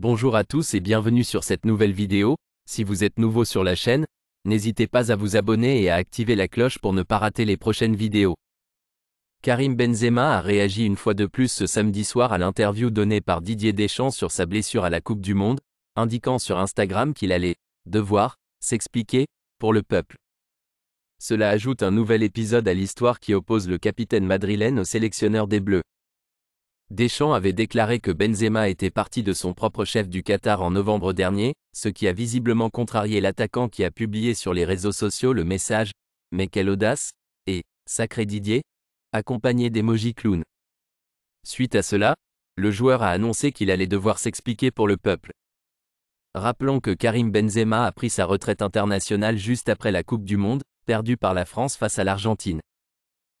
Bonjour à tous et bienvenue sur cette nouvelle vidéo, si vous êtes nouveau sur la chaîne, n'hésitez pas à vous abonner et à activer la cloche pour ne pas rater les prochaines vidéos. Karim Benzema a réagi une fois de plus ce samedi soir à l'interview donnée par Didier Deschamps sur sa blessure à la Coupe du Monde, indiquant sur Instagram qu'il allait « devoir » s'expliquer pour le peuple. Cela ajoute un nouvel épisode à l'histoire qui oppose le capitaine madrilène au sélectionneur des Bleus. Deschamps avait déclaré que Benzema était parti de son propre chef du Qatar en novembre dernier, ce qui a visiblement contrarié l'attaquant qui a publié sur les réseaux sociaux le message Mais quelle audace et Sacré Didier accompagné d'emoji clown. Suite à cela, le joueur a annoncé qu'il allait devoir s'expliquer pour le peuple. Rappelons que Karim Benzema a pris sa retraite internationale juste après la Coupe du Monde, perdue par la France face à l'Argentine.